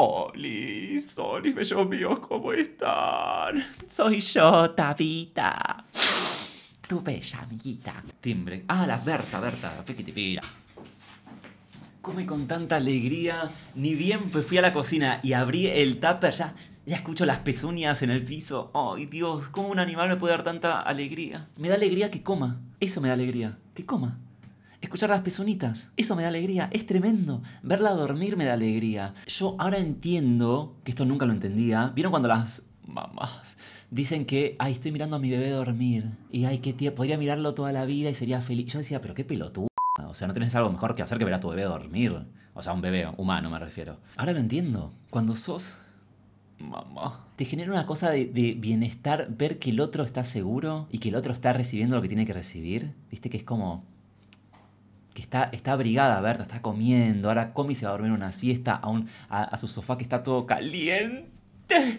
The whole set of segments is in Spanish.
Olis, Olis, bellos míos, ¿cómo están? Soy yo, tapita. Tu bella amiguita. Timbre. Ah, la Berta, Berta. Fíjate, Come con tanta alegría. Ni bien pues fui a la cocina y abrí el tupper ya. Ya escucho las pezuñas en el piso. Ay, Dios, ¿cómo un animal me puede dar tanta alegría? Me da alegría que coma. Eso me da alegría. Que coma escuchar las pezonitas. Eso me da alegría, es tremendo. Verla dormir me da alegría. Yo ahora entiendo, que esto nunca lo entendía, ¿vieron cuando las mamás dicen que, ay, estoy mirando a mi bebé dormir y, ay, qué tía, podría mirarlo toda la vida y sería feliz? Yo decía, pero qué pelotuda. O sea, no tienes algo mejor que hacer que ver a tu bebé dormir. O sea, un bebé humano me refiero. Ahora lo entiendo. Cuando sos mamá. Te genera una cosa de, de, bienestar ver que el otro está seguro y que el otro está recibiendo lo que tiene que recibir. Viste que es como, está, está abrigada, Berta, está comiendo, ahora come y se va a dormir una siesta a, un, a, su sofá que está todo caliente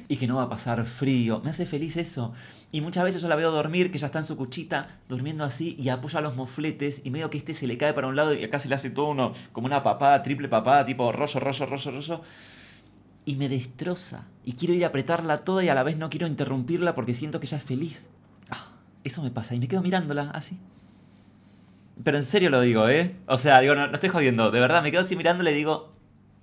y que no va a pasar frío. Me hace feliz eso. Y muchas veces yo la veo dormir, que ya está en su cuchita, durmiendo así, y apoya los mofletes, y medio que este se le cae para un lado, y acá se le hace todo uno, como una papada, triple papada, tipo roso roso roso roso Y me destroza. Y quiero ir a apretarla toda y a la vez no quiero interrumpirla porque siento que ya es feliz. Ah, eso me pasa. Y me quedo mirándola así. Pero en serio lo digo, ¿eh? O sea, digo, no, estoy jodiendo. De verdad, me quedo así mirando y digo,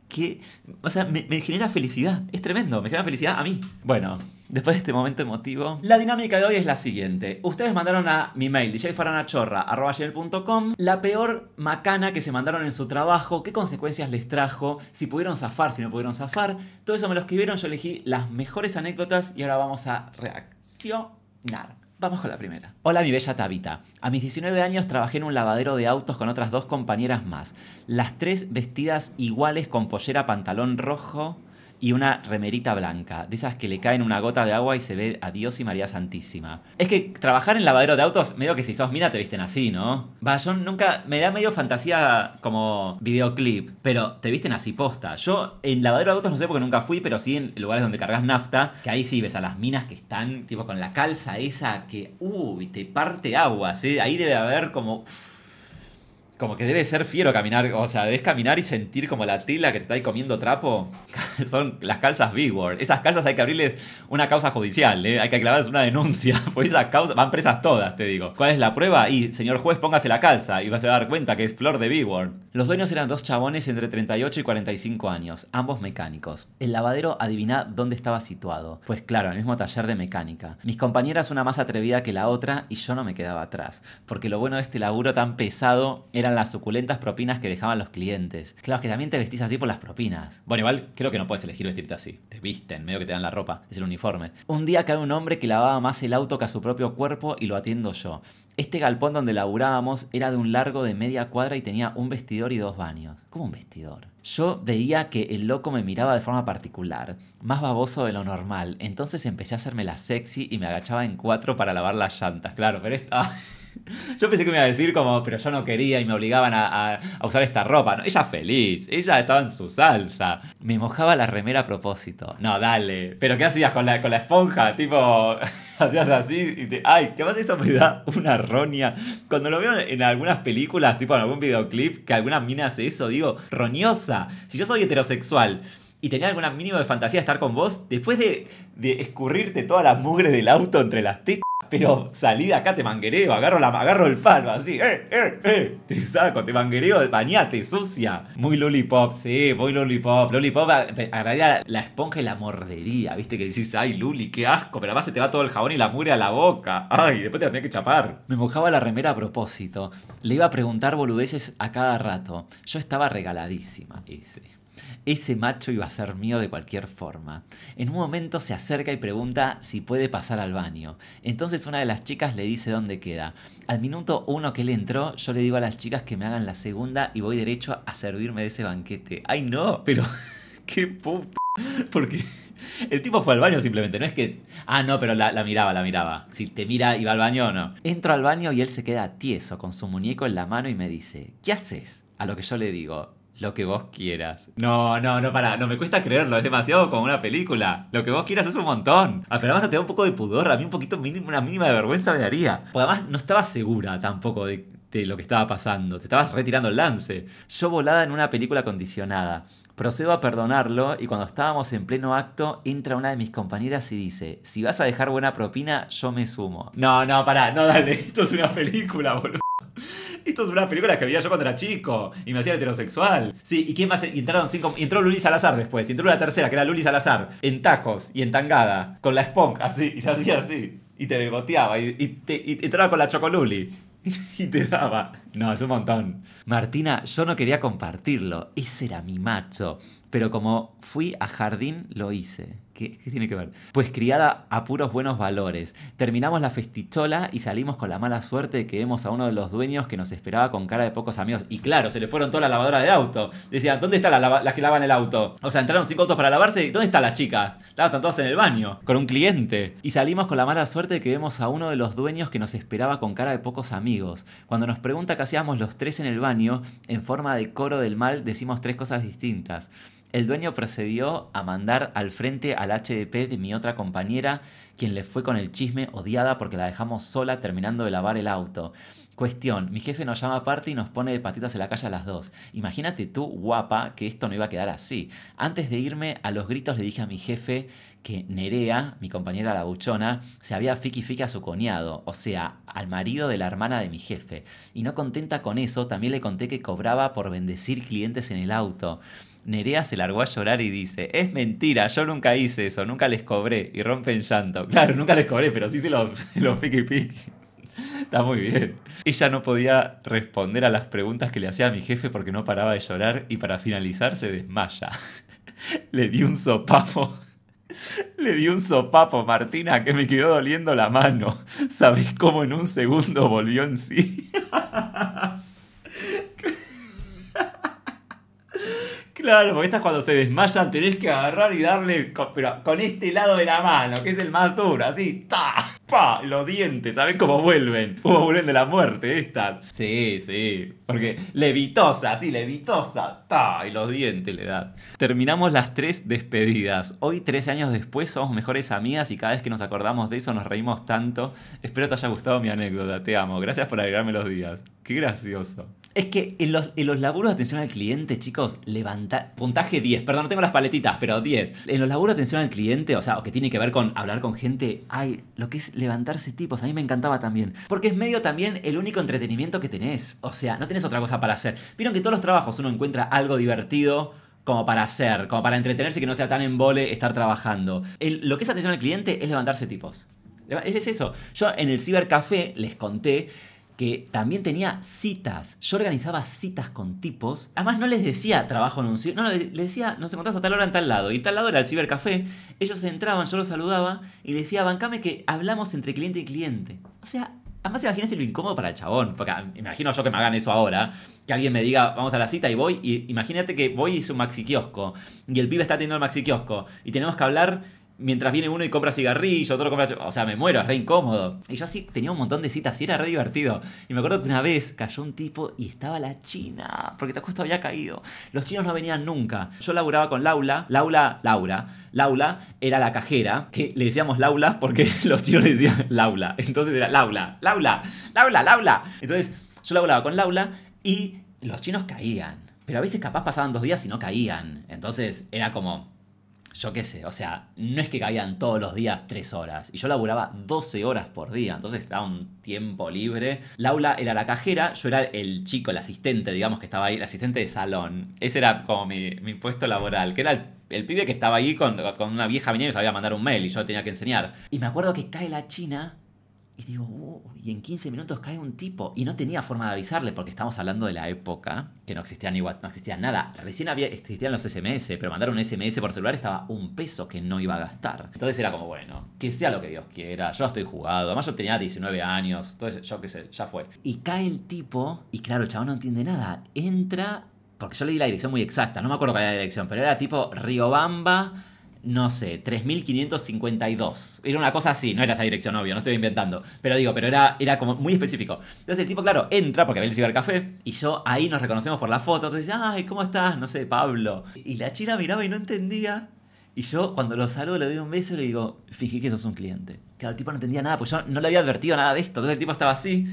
¿Qué? o sea, me, me, genera felicidad. Es tremendo, me genera felicidad a mí. Bueno, después de este momento emotivo, la dinámica de hoy es la siguiente. Ustedes mandaron a mi mail, djfaranachorra.com, la peor macana que se mandaron en su trabajo, qué consecuencias les trajo, si pudieron zafar, si no pudieron zafar. Todo eso me lo escribieron, yo elegí las mejores anécdotas y ahora vamos a reaccionar. Vamos con la primera. Hola mi bella Tabita. A mis 19 años trabajé en un lavadero de autos con otras dos compañeras más. Las tres vestidas iguales con pollera, pantalón rojo, y una remerita blanca, de esas que le caen una gota de agua y se ve a Dios y María Santísima. Es que trabajar en lavadero de autos, medio que si sos mina te visten así, ¿no? Va, yo nunca, me da medio fantasía como videoclip, pero te visten así posta. Yo en lavadero de autos no sé porque nunca fui, pero sí en lugares donde cargas nafta, que ahí sí ves a las minas que están tipo con la calza esa que, uy, te parte agua, ¿sí? ¿eh? Ahí debe haber como... Como que debe ser fiero caminar, o sea, debes caminar y sentir como la tila que te está ahí comiendo trapo. Son las calzas Big Esas calzas hay que abrirles una causa judicial, ¿eh? hay que clavarles una denuncia. Por esas causas van presas todas, te digo. ¿Cuál es la prueba? Y, señor juez, póngase la calza y vas a dar cuenta que es flor de Big Los dueños eran dos chabones entre 38 y 45 años, ambos mecánicos. El lavadero adivina dónde estaba situado. Pues claro, el mismo taller de mecánica. Mis compañeras una más atrevida que la otra y yo no me quedaba atrás. Porque lo bueno de este laburo tan pesado era eran las suculentas propinas que dejaban los clientes. Claro, que también te vestís así por las propinas. Bueno, igual creo que no puedes elegir vestirte así. Te visten, medio que te dan la ropa, es el uniforme. Un día cae un hombre que lavaba más el auto que a su propio cuerpo y lo atiendo yo. Este galpón donde laburábamos era de un largo de media cuadra y tenía un vestidor y dos baños. ¿Cómo un vestidor? Yo veía que el loco me miraba de forma particular, más baboso de lo normal, entonces empecé a hacerme la sexy y me agachaba en cuatro para lavar las llantas, claro, pero esta... Yo pensé que me iba a decir como, pero yo no quería y me obligaban a, usar esta ropa. No, ella feliz, ella estaba en su salsa. Me mojaba la remera a propósito. No, dale. ¿Pero qué hacías con la, con la esponja? Tipo, hacías así y te... Ay, qué pasa eso me da una roña. Cuando lo veo en algunas películas, tipo en algún videoclip, que alguna mina hace eso, digo, roñosa. Si yo soy heterosexual y tenía alguna mínima de fantasía de estar con vos, después de, escurrirte toda la mugre del auto entre las pero salí de acá, te manguereo, agarro, la, agarro el palo, así, eh, eh, eh, te saco, te manguereo, bañate, sucia. Muy lollipop, sí, muy lollipop. Lollipop agarraría la esponja y la mordería, viste, que decís, ay, Luli, qué asco, pero además se te va todo el jabón y la muere a la boca. Ay, después te la tenés que chapar. Me mojaba la remera a propósito. Le iba a preguntar boludeces a cada rato. Yo estaba regaladísima, ese. Ese macho iba a ser mío de cualquier forma. En un momento se acerca y pregunta si puede pasar al baño. Entonces una de las chicas le dice dónde queda. Al minuto uno que él entró, yo le digo a las chicas que me hagan la segunda y voy derecho a servirme de ese banquete. ¡Ay no! Pero qué Porque el tipo fue al baño simplemente, no es que. Ah, no, pero la, miraba, la miraba. Si te mira y va al baño o no. Entro al baño y él se queda tieso con su muñeco en la mano y me dice: ¿Qué haces? A lo que yo le digo: lo que vos quieras. No, no, no, para, no me cuesta creerlo, es demasiado como una película. Lo que vos quieras es un montón. Ah, pero además no te da un poco de pudor, a mí un poquito una mínima de vergüenza me daría. además no estaba segura tampoco de, lo que estaba pasando, te estabas retirando el lance. Yo volada en una película condicionada. Procedo a perdonarlo y cuando estábamos en pleno acto entra una de mis compañeras y dice, si vas a dejar buena propina, yo me sumo. No, no, pará, no, dale, esto es una película, boludo. Esto es una película que veía yo cuando era chico y me hacía heterosexual. Sí, ¿y quién más? Entraron cinco. Entró Luli Salazar después. entró la tercera, que era Luli Salazar, en tacos y en tangada, con la Sponk, así, y se hacía así. Y te bigoteaba, y, y entraba con la chocoluli. Y te daba. No, es un montón. Martina, yo no quería compartirlo. Ese era mi macho. Pero como fui a jardín, lo hice. ¿Qué, tiene que ver? Pues criada a puros buenos valores. Terminamos la festichola y salimos con la mala suerte de que vemos a uno de los dueños que nos esperaba con cara de pocos amigos. Y claro, se le fueron toda la lavadora de auto. Decían, ¿dónde están las que lavan el auto? O sea, entraron cinco autos para lavarse y ¿dónde están las chicas? Estaban todas en el baño, con un cliente. Y salimos con la mala suerte de que vemos a uno de los dueños que nos esperaba con cara de pocos amigos. Cuando nos pregunta qué hacíamos los tres en el baño, en forma de coro del mal decimos tres cosas distintas el dueño procedió a mandar al frente al HDP de mi otra compañera, quien le fue con el chisme odiada porque la dejamos sola terminando de lavar el auto. Cuestión, mi jefe nos llama aparte y nos pone de patitas en la calle a las dos. Imagínate tú, guapa, que esto no iba a quedar así. Antes de irme, a los gritos le dije a mi jefe que Nerea, mi compañera la buchona, se había fiki-fiki a su coñado, o sea, al marido de la hermana de mi jefe. Y no contenta con eso, también le conté que cobraba por bendecir clientes en el auto. Nerea se largó a llorar y dice, es mentira, yo nunca hice eso, nunca les cobré. Y rompe rompen llanto. Claro, nunca les cobré, pero sí se los lo piqui Está muy bien. Ella no podía responder a las preguntas que le hacía mi jefe porque no paraba de llorar y para finalizar se desmaya. le di un sopapo. Le di un sopapo, Martina, que me quedó doliendo la mano. ¿Sabéis cómo en un segundo volvió en sí? Claro, porque estas cuando se desmayan tenés que agarrar y darle con, con este lado de la mano, que es el más duro, así, ta, pa, los dientes, ¿sabés cómo vuelven? Cómo vuelven de la muerte estas. Sí, sí, porque levitosa, así, levitosa, ta, y los dientes le da. Terminamos las tres despedidas. Hoy, tres años después, somos mejores amigas y cada vez que nos acordamos de eso nos reímos tanto. Espero te haya gustado mi anécdota, te amo. Gracias por agregarme los días. Qué gracioso. Es que en los, laburos de atención al cliente, chicos, levantar... Puntaje 10, perdón, no tengo las paletitas, pero 10. En los laburos de atención al cliente, o sea, o que tiene que ver con hablar con gente, hay lo que es levantarse tipos, a mí me encantaba también. Porque es medio también el único entretenimiento que tenés. O sea, no tenés otra cosa para hacer. Vieron que todos los trabajos uno encuentra algo divertido como para hacer, como para entretenerse que no sea tan embole estar trabajando. lo que es atención al cliente es levantarse tipos. Es eso. Yo en el cibercafé les conté que también tenía citas. Yo organizaba citas con tipos. Además, no les decía trabajo en un ciber. No, les decía, nos encontramos a tal hora en tal lado. Y tal lado era el cibercafé. Ellos entraban, yo los saludaba y les decía, bancame que hablamos entre cliente y cliente. O sea, además imagínense lo incómodo para el chabón. Porque ah, imagino yo que me hagan eso ahora. Que alguien me diga, vamos a la cita y voy. Y imagínate que voy y hice un maxi kiosco. Y el pibe está teniendo el maxi kiosco. Y tenemos que hablar mientras viene uno y compra cigarrillo, otro compra... O sea, me muero, es re incómodo. Y yo así tenía un montón de citas y era re divertido. Y me acuerdo que una vez cayó un tipo y estaba la China, porque te acuesto, había caído. Los chinos no venían nunca. Yo laburaba con Laula, Laula, Laura. Laula era la cajera, que le decíamos Laura porque los chinos le decían Laula. Entonces era Laura, Laula, Laura, Laura. Entonces yo laburaba con Laula y los chinos caían. Pero a veces capaz pasaban dos días y no caían. Entonces era como, yo qué sé, o sea, no es que caían todos los días tres horas, y yo laburaba 12 horas por día, entonces estaba un tiempo libre. aula era la cajera, yo era el chico, el asistente, digamos, que estaba ahí, el asistente de salón. Ese era como mi, mi puesto laboral, que era el, pibe que estaba ahí con, con una vieja venía y sabía mandar un mail, y yo tenía que enseñar. Y me acuerdo que cae la china y digo, uh, y en 15 minutos cae un tipo. Y no tenía forma de avisarle, porque estamos hablando de la época que no existía ni no existía nada. Recién había, existían los SMS, pero mandar un SMS por celular estaba un peso que no iba a gastar. Entonces era como, bueno, que sea lo que Dios quiera, yo estoy jugado. Además, yo tenía 19 años, entonces yo qué sé, ya fue. Y cae el tipo, y claro, el chabón no entiende nada. Entra, porque yo le di la dirección muy exacta, no me acuerdo cuál era la dirección, pero era tipo Riobamba no sé, 3552. Era una cosa así, no era esa dirección, obvio, no estoy inventando. Pero digo, pero era, era como muy específico. Entonces el tipo, claro, entra porque ve el café, y yo ahí nos reconocemos por la foto. Entonces dice, ay, ¿cómo estás? No sé, Pablo. Y la china miraba y no entendía. Y yo cuando lo saludo le doy un beso y le digo, fingí que sos un cliente. Claro, el tipo no entendía nada, pues yo no le había advertido nada de esto. Entonces el tipo estaba así.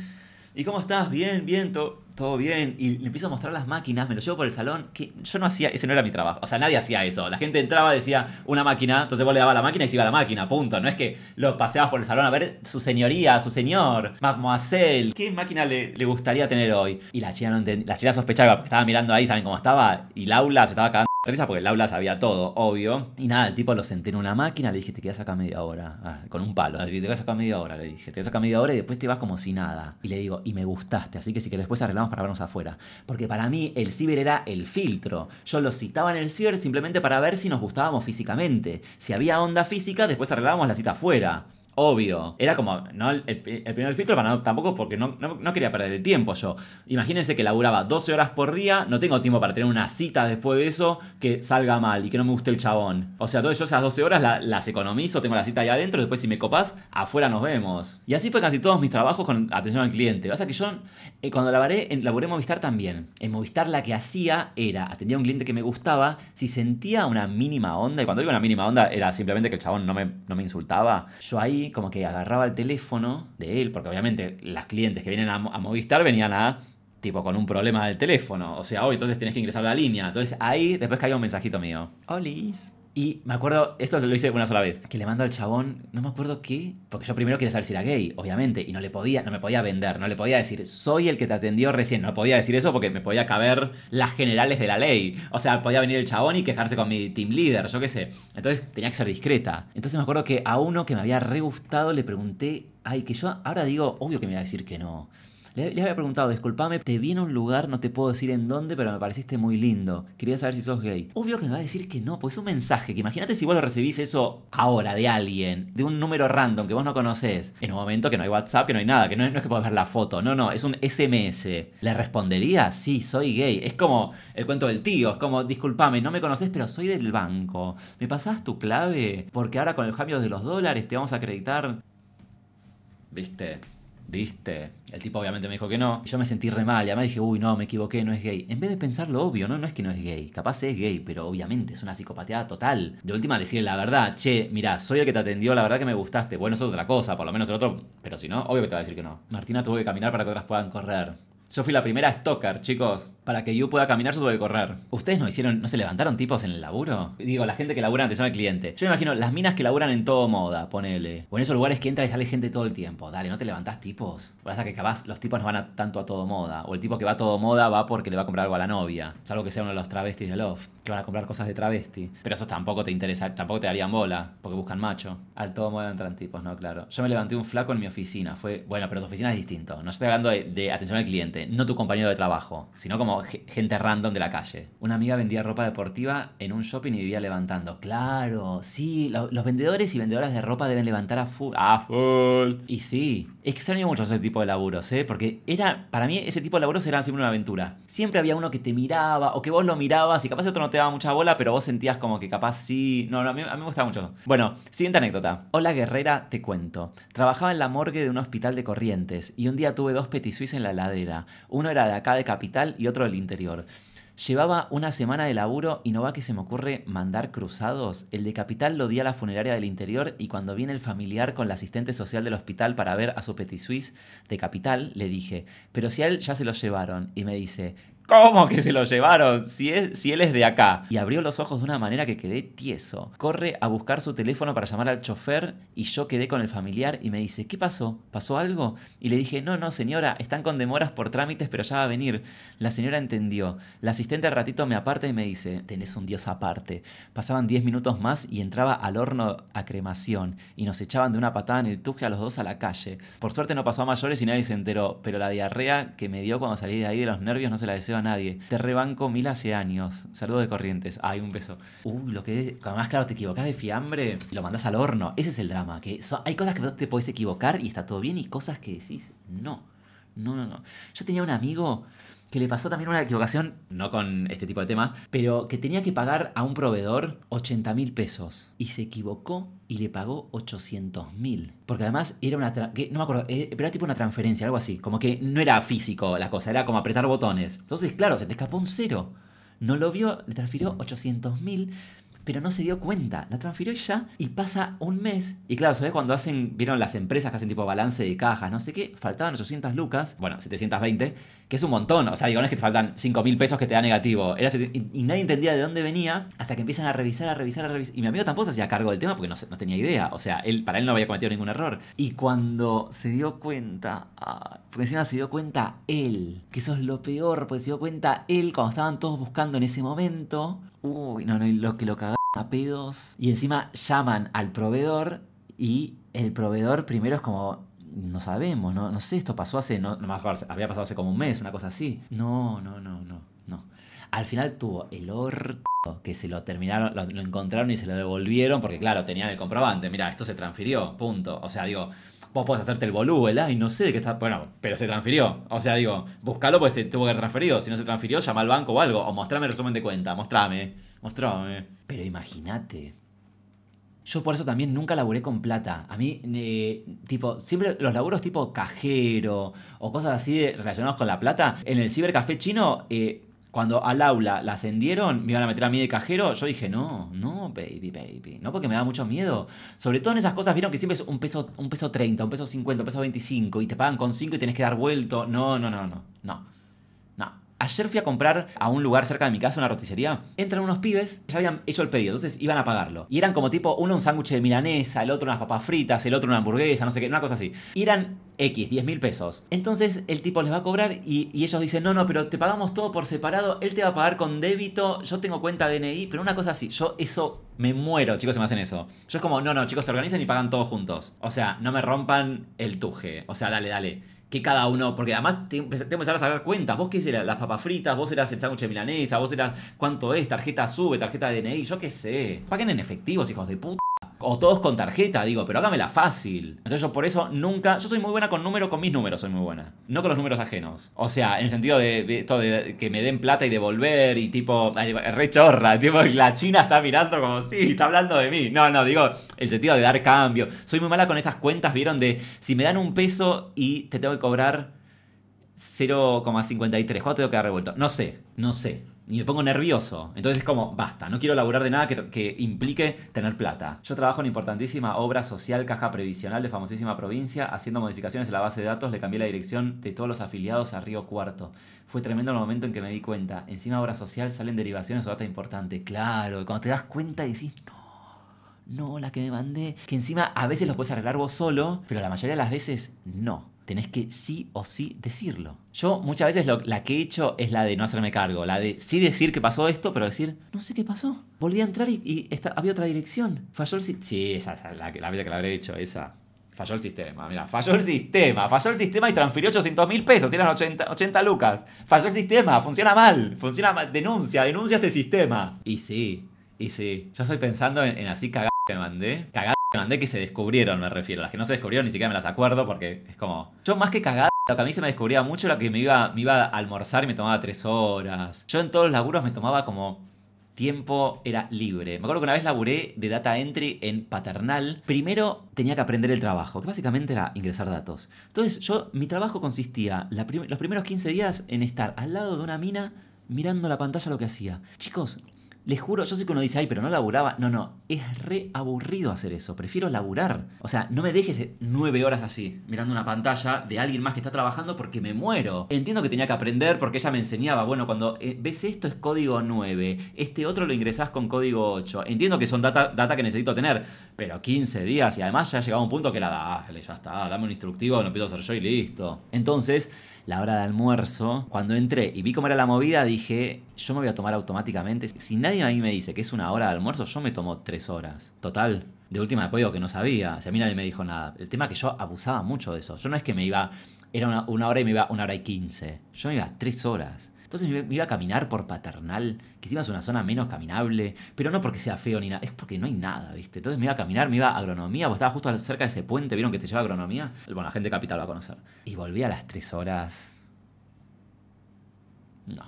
¿Y cómo estás? Bien, bien, todo todo bien, y le empiezo a mostrar las máquinas, me lo llevo por el salón, que yo no hacía, ese no era mi trabajo, o sea, nadie hacía eso, la gente entraba, decía una máquina, entonces vos le dabas la máquina y se iba la máquina, punto, no es que lo paseabas por el salón a ver su señoría, su señor, mademoiselle, ¿qué máquina le, gustaría tener hoy? Y la chica no entendía, la chica sospechaba, porque estaba mirando ahí, ¿saben cómo estaba? Y aula se estaba cagando Risa porque el aula sabía todo, obvio. Y nada, el tipo lo senté en una máquina, le dije, te quedas acá media hora. Ah, con un palo, así, te quedas acá media hora, le dije. Te quedas acá media hora y después te vas como si nada. Y le digo, y me gustaste, así que sí que después arreglamos para vernos afuera. Porque para mí el ciber era el filtro. Yo lo citaba en el ciber simplemente para ver si nos gustábamos físicamente. Si había onda física, después arreglábamos la cita afuera obvio. Era como, ¿no? El, primer filtro para nada tampoco porque no, quería perder el tiempo yo. Imagínense que laburaba 12 horas por día, no tengo tiempo para tener una cita después de eso que salga mal y que no me guste el chabón. O sea, todo yo esas 12 horas las economizo, tengo la cita ahí adentro, después si me copas afuera nos vemos. Y así fue casi todos mis trabajos con atención al cliente. Lo que que yo, eh, cuando laburé, en, laburé Movistar también. En Movistar la que hacía era, atendía a un cliente que me gustaba, si sentía una mínima onda, y cuando digo una mínima onda era simplemente que el chabón no me, no me insultaba, yo ahí como que agarraba el teléfono de él, porque obviamente las clientes que vienen a, Movistar venían a tipo con un problema del teléfono. O sea, hoy entonces tienes que ingresar a la línea. Entonces ahí después caía un mensajito mío. Olis. Y me acuerdo, esto se lo hice una sola vez, que le mando al chabón, no me acuerdo qué, porque yo primero quería saber si era gay, obviamente, y no le podía, no me podía vender, no le podía decir, soy el que te atendió recién, no podía decir eso porque me podía caber las generales de la ley. O sea, podía venir el chabón y quejarse con mi team leader, yo qué sé. Entonces tenía que ser discreta. Entonces me acuerdo que a uno que me había re gustado le pregunté, ay, que yo ahora digo, obvio que me iba a decir que no. Le había preguntado, disculpame, te vi en un lugar, no te puedo decir en dónde, pero me pareciste muy lindo. Quería saber si sos gay. Obvio que me va a decir que no, pues es un mensaje, que imagínate si vos lo recibís eso ahora de alguien, de un número random que vos no conoces, en un momento que no hay WhatsApp, que no hay nada, que no, es que podés ver la foto, no, no, es un SMS. ¿Le respondería? Sí, soy gay. Es como el cuento del tío, es como, disculpame, no me conoces, pero soy del banco. ¿Me pasás tu clave? Porque ahora con el cambio de los dólares te vamos a acreditar. ¿Viste? ¿Viste? El tipo obviamente me dijo que no. Yo me sentí re mal. ya me dije, uy, no, me equivoqué, no es gay. En vez de pensar lo obvio, ¿no? No es que no es gay. Capaz es gay, pero obviamente es una psicopatía total. De última, decirle la verdad. Che, mira soy el que te atendió, la verdad que me gustaste. Bueno, es otra cosa, por lo menos el otro. Pero si no, obvio que te va a decir que no. Martina tuvo que caminar para que otras puedan correr. Yo fui la primera stalker, chicos para que yo pueda caminar, yo tuve que correr. ¿Ustedes no hicieron, no se levantaron tipos en el laburo? Digo, la gente que labura en atención al cliente. Yo me imagino las minas que laburan en todo moda, ponele. O en esos lugares que entra y sale gente todo el tiempo. Dale, no te levantás tipos. Pasa que capaz los tipos no van a, tanto a todo moda. O el tipo que va a todo moda va porque le va a comprar algo a la novia. Salvo que sea uno de los travestis de Loft. Que van a comprar cosas de travesti. Pero eso tampoco te interesa, tampoco te darían bola. Porque buscan macho. Al todo moda entran tipos, no, claro. Yo me levanté un flaco en mi oficina. Fue, bueno, pero tu oficina es distinto. No estoy hablando de, de atención al cliente. No tu compañero de trabajo. Sino como gente random de la calle. Una amiga vendía ropa deportiva en un shopping y vivía levantando. Claro, sí, los vendedores y vendedoras de ropa deben levantar a full. full. Y sí, extraño mucho ese tipo de laburos, ¿eh? Porque era, para mí ese tipo de laburos era siempre una aventura. Siempre había uno que te miraba o que vos lo mirabas y capaz otro no te daba mucha bola, pero vos sentías como que capaz sí. No, no a, mí, me gustaba mucho. Bueno, siguiente anécdota. Hola guerrera, te cuento. Trabajaba en la morgue de un hospital de Corrientes y un día tuve dos petit en la ladera. Uno era de acá de Capital y otro el interior. Llevaba una semana de laburo y no va que se me ocurre mandar cruzados. El de Capital lo di a la funeraria del interior y cuando viene el familiar con la asistente social del hospital para ver a su petit suisse de Capital, le dije, pero si a él ya se lo llevaron. Y me dice, ¿Cómo que se lo llevaron? Si, si él es de acá. Y abrió los ojos de una manera que quedé tieso. Corre a buscar su teléfono para llamar al chofer y yo quedé con el familiar y me dice, ¿qué pasó? ¿Pasó algo? Y le dije, no, no, señora, están con demoras por trámites, pero ya va a venir. La señora entendió. La asistente al ratito me aparta y me dice, tenés un dios aparte. Pasaban 10 minutos más y entraba al horno a cremación y nos echaban de una patada en el tuje a los dos a la calle. Por suerte no pasó a mayores y nadie se enteró, pero la diarrea que me dio cuando salí de ahí de los nervios no se la deseo a nadie. Te rebanco mil hace años. Saludos de Corrientes. hay un beso. Uy, lo que... Además, claro, te equivocas de fiambre, lo mandas al horno. Ese es el drama. Que hay cosas que te podés equivocar y está todo bien y cosas que decís, no. No, no, no. Yo tenía un amigo que le pasó también una equivocación, no con este tipo de temas, pero que tenía que pagar a un proveedor 80 mil pesos y se equivocó y le pagó 800 mil. Porque además era una... no me acuerdo, eh, pero era tipo una transferencia, algo así. Como que no era físico la cosa, era como apretar botones. Entonces, claro, se te escapó un cero. No lo vio, le transfirió 800 mil pero no se dio cuenta. La transfirió ella Y pasa un mes. Y claro, ¿sabes cuando hacen, vieron las empresas que hacen tipo balance de cajas, no sé qué? Faltaban 800 lucas, bueno, 720, que es un montón. O sea, digo, no es que te faltan 5 mil pesos que te da negativo. y, nadie entendía de dónde venía hasta que empiezan a revisar, a revisar, a revisar. Y mi amigo tampoco se hacía cargo del tema porque no, tenía idea. O sea, él, para él no había cometido ningún error. Y cuando se dio cuenta, ah, porque encima se dio cuenta él, que eso es lo peor, porque se dio cuenta él cuando estaban todos buscando en ese momento, Uy, no, no, lo que lo cagaron a pedos. Y encima llaman al proveedor y el proveedor primero es como, no sabemos, no, sé, esto pasó hace, no, no había pasado hace como un mes, una cosa así. No, no, no, no, no. Al final tuvo el orto que se lo terminaron, lo, encontraron y se lo devolvieron porque claro, tenían el comprobante, mira, esto se transfirió, punto. O sea, digo, vos podés hacerte el boludo, el Y no sé de qué está. Bueno, pero se transfirió. O sea, digo, buscalo porque se tuvo que haber transferido. Si no se transfirió, llama al banco o algo. O mostrame el resumen de cuenta, mostrame, mostrame. Pero imagínate. Yo por eso también nunca laburé con plata. A mí, eh, tipo, siempre los laburos tipo cajero o cosas así relacionados con la plata, en el cibercafé chino, eh, cuando al aula la ascendieron, me iban a meter a mí de cajero, yo dije, no, no, baby, baby, no, porque me da mucho miedo. Sobre todo en esas cosas, vieron que siempre es un peso, un peso 30, un peso 50, un peso 25, y te pagan con 5 y tenés que dar vuelto. No, no, no, no, no. Ayer fui a comprar a un lugar cerca de mi casa, una roticería. Entran unos pibes, ya habían hecho el pedido, entonces iban a pagarlo. Y eran como tipo, uno un sándwich de milanesa, el otro unas papas fritas, el otro una hamburguesa, no sé qué, una cosa así. Y eran X, 10 mil pesos. Entonces el tipo les va a cobrar y, ellos dicen, no, no, pero te pagamos todo por separado, él te va a pagar con débito, yo tengo cuenta DNI, pero una cosa así, yo eso me muero, chicos, se me hacen eso. Yo es como, no, no, chicos, se organizan y pagan todos juntos. O sea, no me rompan el tuje. O sea, dale, dale que cada uno, porque además te, empezarás a sacar cuentas, vos qué eras las papas fritas, vos eras el sándwich milanesa, vos eras cuánto es, tarjeta sube, tarjeta de DNI, yo qué sé. Paguen en efectivos, hijos de puta. O todos con tarjeta, digo, pero hágamela fácil. Entonces yo por eso nunca. Yo soy muy buena con números, con mis números soy muy buena. No con los números ajenos. O sea, en el sentido de, de de que me den plata y devolver y tipo. Re chorra, tipo, la China está mirando como sí, está hablando de mí. No, no, digo, el sentido de dar cambio. Soy muy mala con esas cuentas, vieron, de si me dan un peso y te tengo que cobrar 0,53. ¿Cuánto tengo que dar revuelto? No sé, no sé y me pongo nervioso. Entonces es como, basta, no quiero laburar de nada que, implique tener plata. Yo trabajo en importantísima obra social, caja previsional de famosísima provincia, haciendo modificaciones en la base de datos, le cambié la dirección de todos los afiliados a Río Cuarto. Fue tremendo el momento en que me di cuenta. Encima obra social salen derivaciones o data importante. Claro, cuando te das cuenta y decís, no no, la que me mandé. Que encima a veces los puedes arreglar vos solo, pero la mayoría de las veces no tenés que sí o sí decirlo. Yo muchas veces la que he hecho es la de no hacerme cargo, la de sí decir que pasó esto, pero decir, no sé qué pasó. Volví a entrar y, había otra dirección. Falló el sistema. Sí, esa, es la, vida que la habré hecho, esa. Falló el sistema, mira, falló el sistema, falló el sistema y transfirió 800 mil pesos, eran 80, 80 lucas. Falló el sistema, funciona mal, funciona mal, denuncia, denuncia este sistema. Y sí, y sí, yo estoy pensando en, así cagar que me mandé que que se descubrieron, me refiero. Las que no se descubrieron ni siquiera me las acuerdo porque es como. Yo más que cagada. Lo que a mí se me descubría mucho era que me iba, me iba a almorzar y me tomaba tres horas. Yo en todos los laburos me tomaba como tiempo era libre. Me acuerdo que una vez laburé de data entry en paternal. Primero tenía que aprender el trabajo, que básicamente era ingresar datos. Entonces, yo, mi trabajo consistía los primeros 15 días en estar al lado de una mina mirando la pantalla lo que hacía. Chicos, les juro, yo sé que uno dice, ay, pero no laburaba. No, no, es re aburrido hacer eso. Prefiero laburar. O sea, no me dejes nueve horas así, mirando una pantalla de alguien más que está trabajando porque me muero. Entiendo que tenía que aprender porque ella me enseñaba. Bueno, cuando eh, ves esto es código 9, este otro lo ingresás con código 8. Entiendo que son data, data que necesito tener, pero 15 días y además ya llegaba un punto que la da, ya está, dame un instructivo, lo empiezo a hacer yo y listo. Entonces, la hora de almuerzo, cuando entré y vi cómo era la movida, dije, yo me voy a tomar automáticamente. Si nadie a mí me dice que es una hora de almuerzo, yo me tomo tres horas. Total. De última apoyo que no sabía. Si a mí nadie me dijo nada. El tema es que yo abusaba mucho de eso. Yo no es que me iba, era una, una hora y me iba una hora y quince. Yo me iba tres horas. Entonces me iba a caminar por paternal que encima es una zona menos caminable, pero no porque sea feo ni nada, es porque no hay nada, ¿viste? Entonces me iba a caminar, me iba a agronomía, vos estaba justo cerca de ese puente, ¿vieron que te lleva a agronomía? Bueno, la gente capital va a conocer. Y volví a las tres horas. No.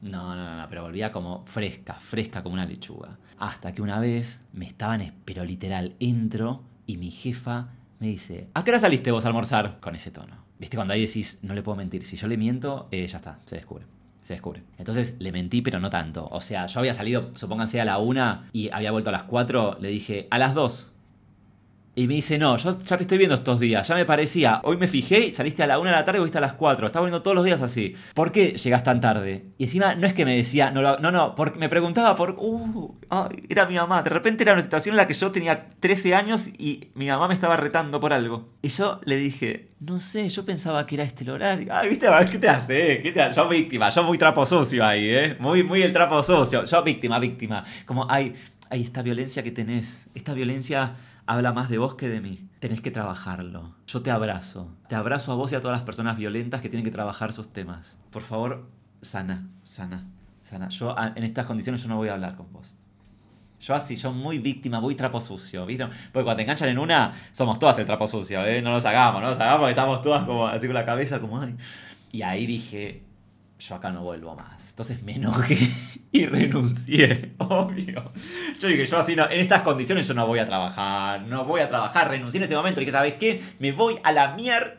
No, no, no, pero volvía como fresca, fresca como una lechuga. Hasta que una vez me estaban, pero literal, entro y mi jefa me dice, ¿a qué hora saliste vos a almorzar? Con ese tono. ¿Viste? Cuando ahí decís, no le puedo mentir, si yo le miento, eh, ya está, se descubre se descubre. Entonces le mentí, pero no tanto. O sea, yo había salido, supónganse, a la una y había vuelto a las cuatro. le dije, a las dos. Y me dice, no, yo ya te estoy viendo estos días, ya me parecía, hoy me fijé, saliste a la 1 de la tarde y volviste a las 4, Estaba volviendo todos los días así. ¿Por qué llegas tan tarde? Y encima no es que me decía, no, no, no, porque me preguntaba por, uh, ay, era mi mamá, de repente era una situación en la que yo tenía 13 años y mi mamá me estaba retando por algo. Y yo le dije, no sé, yo pensaba que era este el horario. Ay, viste, ¿qué te hace? ¿Qué te hace? Yo víctima, yo muy trapo sucio ahí, ¿eh? Muy, muy el trapo sucio, yo víctima, víctima. Como, hay ay, esta violencia que tenés, esta violencia habla más de vos que de mí. Tenés que trabajarlo. Yo te abrazo. Te abrazo a vos y a todas las personas violentas que tienen que trabajar sus temas. Por favor, sana, sana, sana. Yo en estas condiciones yo no voy a hablar con vos. Yo así, yo muy víctima, muy trapo sucio, Porque cuando te enganchan en una, somos todas el trapo sucio, ¿eh? No lo sacamos, no lo sacamos. estamos todas así con la cabeza, como ay. Y ahí dije, yo acá no vuelvo más. Entonces me enojé y renuncié, obvio. Yo dije, yo así no, en estas condiciones yo no voy a trabajar, no voy a trabajar, renuncié en ese momento. Y que, ¿sabes qué? Me voy a la mierda.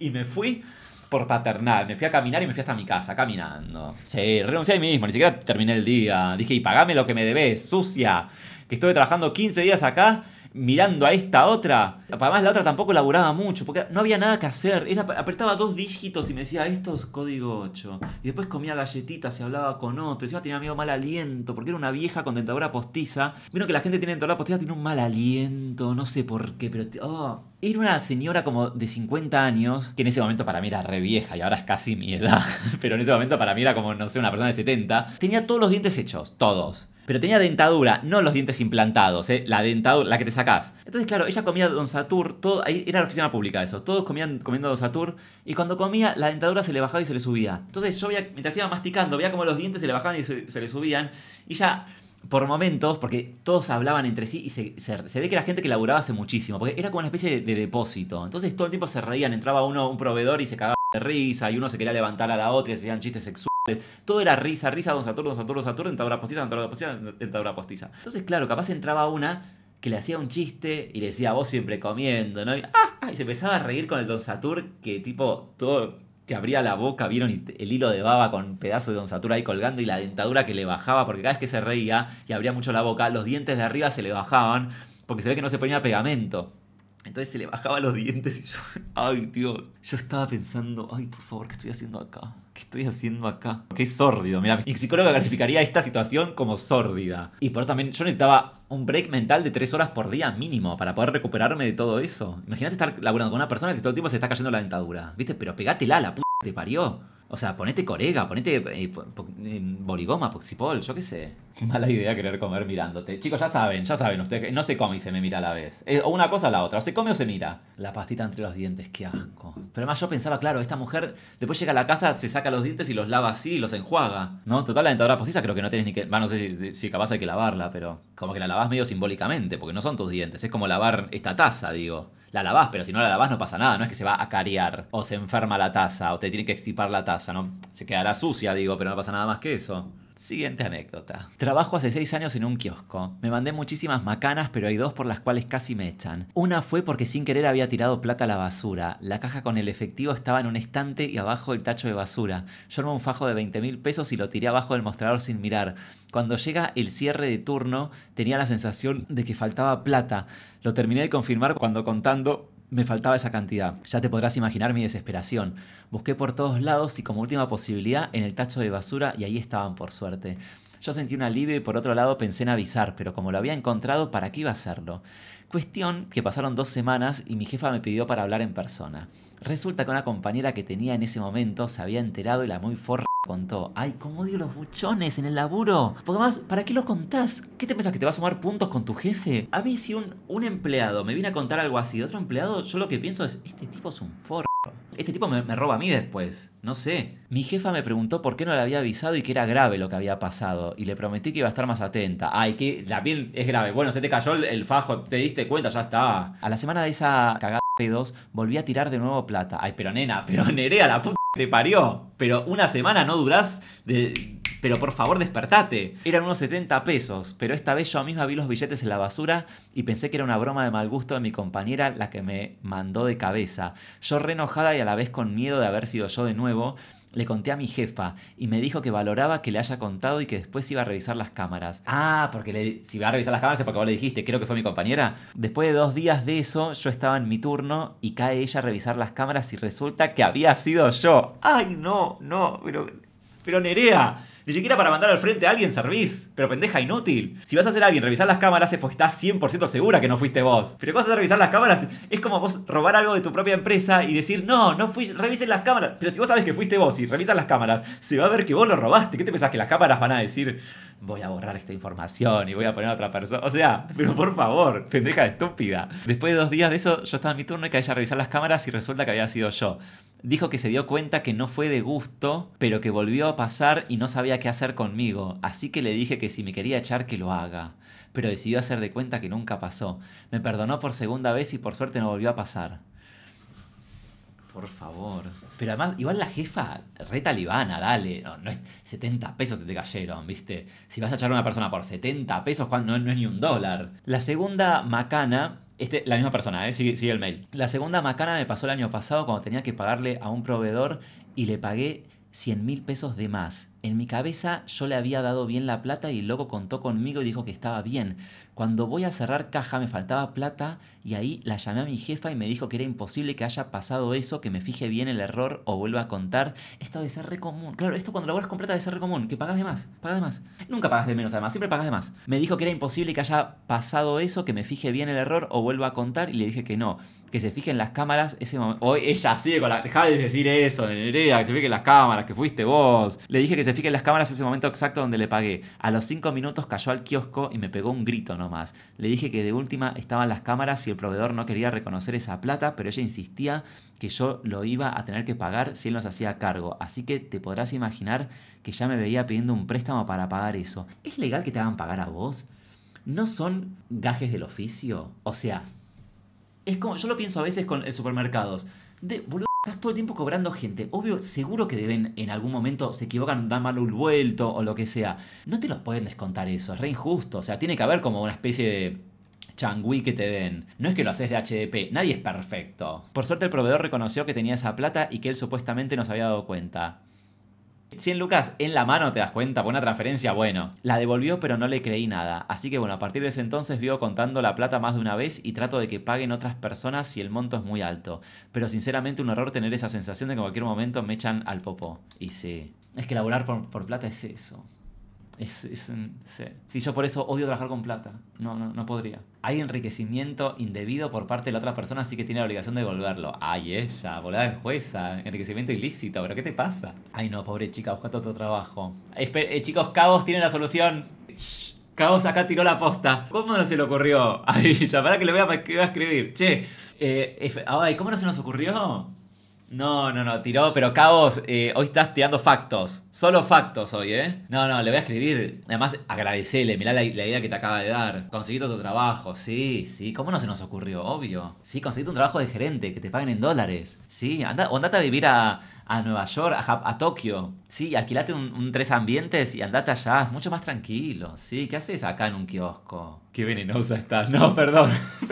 Y me fui por paternal. Me fui a caminar y me fui hasta mi casa, caminando. Sí, renuncié a mí mismo, ni siquiera terminé el día. Dije, y pagame lo que me debes, sucia. Que estuve trabajando 15 días acá mirando a esta otra. Además, la otra tampoco laburaba mucho, porque no había nada que hacer. Era, apretaba dos dígitos y me decía, esto es código 8. Y después comía galletitas y hablaba con otros, decía tenía miedo mal aliento, porque era una vieja con dentadura postiza. Vieron que la gente tiene dentadura postiza, tiene un mal aliento, no sé por qué, pero... Oh. Era una señora como de 50 años, que en ese momento para mí era re vieja y ahora es casi mi edad, pero en ese momento para mí era como, no sé, una persona de 70. Tenía todos los dientes hechos, todos pero tenía dentadura, no los dientes implantados, eh, la dentadura, la que te sacás. Entonces, claro, ella comía Don Satur, todo, era la oficina pública eso, todos comían comiendo Don Satur, y cuando comía, la dentadura se le bajaba y se le subía. Entonces yo veía, mientras iba masticando, veía como los dientes se le bajaban y se, le subían, y ya por momentos, porque todos hablaban entre sí y se, ve que la gente que laburaba hace muchísimo, porque era como una especie de, depósito. Entonces todo el tiempo se reían, entraba uno, un proveedor y se cagaba de risa, y uno se quería levantar a la otra y se hacían chistes sexuales. Todo era risa, risa, don Saturno, don Saturno, don Saturno, dentadura postiza, dentadura postiza, dentadura postiza. Entonces, claro, capaz entraba una que le hacía un chiste y le decía, vos siempre comiendo, ¿no? Y, ah, se empezaba a reír con el don Satur, que tipo, todo te abría la boca, vieron el hilo de baba con pedazo de don Satur ahí colgando y la dentadura que le bajaba, porque cada vez que se reía y abría mucho la boca, los dientes de arriba se le bajaban, porque se ve que no se ponía pegamento. Entonces se le bajaba los dientes y yo, ay Dios, yo estaba pensando, ay por favor, ¿qué estoy haciendo acá? ¿Qué estoy haciendo acá? Qué sórdido, mira, mi psicóloga calificaría esta situación como sórdida. Y por eso también yo necesitaba un break mental de tres horas por día mínimo para poder recuperarme de todo eso. Imagínate estar laburando con una persona que todo el tiempo se está cayendo la dentadura, ¿viste? Pero pegátela, la p*** te parió. O sea, ponete corega, ponete eh, eh, borigoma, boligoma, poxipol, yo qué sé. Mala idea querer comer mirándote. Chicos, ya saben, ya saben, ustedes no se come y se me mira a la vez. Eh, o una cosa a la otra, o se come o se mira. La pastita entre los dientes, qué asco. Pero además yo pensaba, claro, esta mujer después llega a la casa, se saca los dientes y los lava así, los enjuaga. No, total, la dentadura postiza creo que no tienes ni que... Bueno, no sé si, si capaz hay que lavarla, pero como que la lavas medio simbólicamente, porque no son tus dientes, es como lavar esta taza, digo la lavás, pero si no la lavas no pasa nada, no es que se va a cariar o se enferma la taza o te tiene que extipar la taza, ¿no? Se quedará sucia, digo, pero no pasa nada más que eso. Siguiente anécdota. Trabajo hace seis años en un kiosco. Me mandé muchísimas macanas, pero hay dos por las cuales casi me echan. Una fue porque sin querer había tirado plata a la basura. La caja con el efectivo estaba en un estante y abajo el tacho de basura. Yo armé un fajo de 20 mil pesos y lo tiré abajo del mostrador sin mirar. Cuando llega el cierre de turno, tenía la sensación de que faltaba plata. Lo terminé de confirmar cuando contando me faltaba esa cantidad. Ya te podrás imaginar mi desesperación. Busqué por todos lados y como última posibilidad en el tacho de basura y ahí estaban por suerte. Yo sentí un alivio y por otro lado pensé en avisar, pero como lo había encontrado, ¿para qué iba a hacerlo? Cuestión que pasaron dos semanas y mi jefa me pidió para hablar en persona. Resulta que una compañera que tenía en ese momento se había enterado y la muy forra contó, ay, cómo odio los buchones en el laburo. Porque más, ¿para qué lo contás? ¿Qué te pensás que te va a sumar puntos con tu jefe? A mí si un, empleado me viene a contar algo así de otro empleado, yo lo que pienso es, este tipo es un forro. Este tipo me, roba a mí después, no sé. Mi jefa me preguntó por qué no le había avisado y que era grave lo que había pasado. Y le prometí que iba a estar más atenta. Ay, que la es grave. Bueno, se te cayó el, fajo, te diste cuenta, ya está. A la semana de esa cagada de dos, volví a tirar de nuevo plata. Ay, pero nena, pero nerea la puta te parió. Pero una semana no durás de... Pero por favor despertate. Eran unos 70 pesos, pero esta vez yo misma vi los billetes en la basura y pensé que era una broma de mal gusto de mi compañera la que me mandó de cabeza. Yo re enojada y a la vez con miedo de haber sido yo de nuevo, le conté a mi jefa y me dijo que valoraba que le haya contado y que después iba a revisar las cámaras. Ah, porque le, si iba a revisar las cámaras es porque vos le dijiste, creo que fue mi compañera. Después de dos días de eso, yo estaba en mi turno y cae ella a revisar las cámaras y resulta que había sido yo. ¡Ay, no, no! Pero, pero Nerea, ni siquiera para mandar al frente a alguien servís. Pero pendeja inútil. Si vas a hacer a alguien revisar las cámaras es porque estás 100% segura que no fuiste vos. Pero vas a revisar las cámaras es como vos robar algo de tu propia empresa y decir, no, no fui, revisen las cámaras. Pero si vos sabes que fuiste vos y revisas las cámaras, se va a ver que vos lo robaste. ¿Qué te pensás que las cámaras van a decir? voy a borrar esta información y voy a poner a otra persona. O sea, pero por favor, pendeja estúpida. Después de dos días de eso, yo estaba en mi turno y caí a revisar las cámaras y resulta que había sido yo. Dijo que se dio cuenta que no fue de gusto, pero que volvió a pasar y no sabía qué hacer conmigo, así que le dije que si me quería echar que lo haga. Pero decidió hacer de cuenta que nunca pasó. Me perdonó por segunda vez y por suerte no volvió a pasar. Por favor. Pero además, igual la jefa, re talibana, dale. No, es 70 pesos te cayeron, ¿viste? Si vas a echar a una persona por 70 pesos, no, no es ni un dólar. La segunda macana este, la misma persona, ¿eh? sigue, sigue, el mail. La segunda macana me pasó el año pasado cuando tenía que pagarle a un proveedor y le pagué 100 mil pesos de más. En mi cabeza yo le había dado bien la plata y el loco contó conmigo y dijo que estaba bien. Cuando voy a cerrar caja me faltaba plata y ahí la llamé a mi jefa y me dijo que era imposible que haya pasado eso, que me fije bien el error o vuelva a contar. Esto de ser re común. Claro, esto cuando laboras con completa de ser re común, que pagas de más, pagas de más. Nunca pagas de menos además, siempre pagas de más. Me dijo que era imposible que haya pasado eso, que me fije bien el error o vuelva a contar y le dije que no. Que se fijen las cámaras ese momento. Hoy ella sigue con la. Deja de decir eso, Nerea, que se fijen las cámaras, que fuiste vos. Le dije que se se las cámaras ese momento exacto donde le pagué. A los 5 minutos cayó al kiosco y me pegó un grito nomás. Le dije que de última estaban las cámaras y el proveedor no quería reconocer esa plata, pero ella insistía que yo lo iba a tener que pagar si él nos hacía cargo. Así que te podrás imaginar que ya me veía pidiendo un préstamo para pagar eso. ¿Es legal que te hagan pagar a vos? ¿No son gajes del oficio? O sea, es como, yo lo pienso a veces con el supermercados. De, Estás todo el tiempo cobrando gente. Obvio, seguro que deben en algún momento se equivocan, dan mal un vuelto o lo que sea. No te los pueden descontar eso, es re injusto. O sea, tiene que haber como una especie de changui que te den. No es que lo haces de HDP, nadie es perfecto. Por suerte el proveedor reconoció que tenía esa plata y que él supuestamente no se había dado cuenta. 100 lucas en la mano, te das cuenta, Buena transferencia, bueno. La devolvió, pero no le creí nada. Así que bueno, a partir de ese entonces vivo contando la plata más de una vez y trato de que paguen otras personas si el monto es muy alto. Pero sinceramente, un horror tener esa sensación de que en cualquier momento me echan al popó. Y sí. Es que laburar por plata es eso. Es, es sí. yo por eso odio trabajar con plata. No, no, no podría. Hay enriquecimiento indebido por parte de la otra persona, así que tiene la obligación de devolverlo. Ay, ella, volada en jueza, enriquecimiento ilícito, pero ¿qué te pasa? Ay, no, pobre chica, buscate otro trabajo. eh, chicos, Cabos tiene la solución. Cabos acá tiró la posta. ¿Cómo no se le ocurrió a ella? Para que le voy a, escribir. Che, eh, ay, ¿cómo no se nos ocurrió? No, no, no, tiró, pero Cabos, eh, hoy estás tirando factos. Solo factos hoy, ¿eh? No, no, le voy a escribir. Además, agradecele, mirá la, idea que te acaba de dar. Conseguiste tu trabajo, sí, sí. ¿Cómo no se nos ocurrió? Obvio. Sí, conseguiste un trabajo de gerente, que te paguen en dólares. Sí, anda, andate a vivir a, a Nueva York, a, Tokio. Sí, alquilate un, tres ambientes y andate allá, es mucho más tranquilo. Sí, ¿qué haces acá en un kiosco? Qué venenosa estás. No, perdón.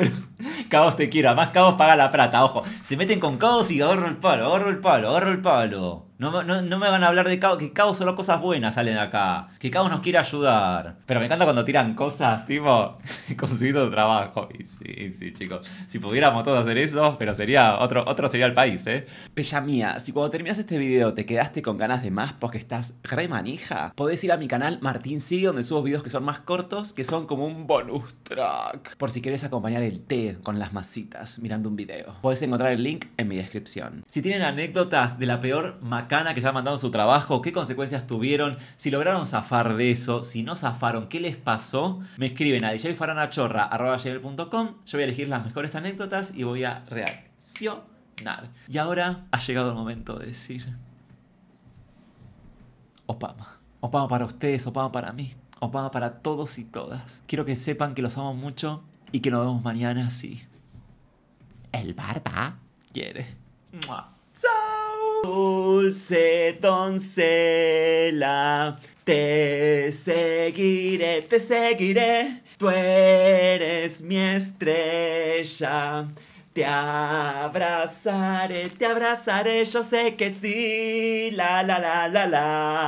Pero, te quiero. más Cabos paga la plata, ojo. Se meten con caos y ahorro el palo, ahorro el palo, ahorro el palo. No, me van a hablar de Caos, que Caos solo cosas buenas salen acá. Que Caos nos quiere ayudar. Pero me encanta cuando tiran cosas, tipo, conseguido trabajo. Y sí, sí, chicos. Si pudiéramos todos hacer eso, pero sería otro, otro sería el país, ¿eh? Pella mía, si cuando terminas este video te quedaste con ganas de más porque estás re manija, podés ir a mi canal Martín Siri, donde subo videos que son más cortos, que son como un bonus track. Por si quieres acompañar el té con las masitas mirando un video. Podés encontrar el link en mi descripción. Si tienen anécdotas de la peor maquinaria que ya mandado su trabajo, qué consecuencias tuvieron, si lograron zafar de eso, si no zafaron, qué les pasó, me escriben a djfaranachorra.com. Yo voy a elegir las mejores anécdotas y voy a reaccionar. Y ahora ha llegado el momento de decir... Opama. Opama para ustedes, Opama para mí, Opama para todos y todas. Quiero que sepan que los amo mucho y que nos vemos mañana si... El barba quiere. Dulce doncella, te seguiré, te seguiré. Tú eres mi estrella. Te abrazaré, te abrazaré, yo sé que sí. La, la, la, la, la.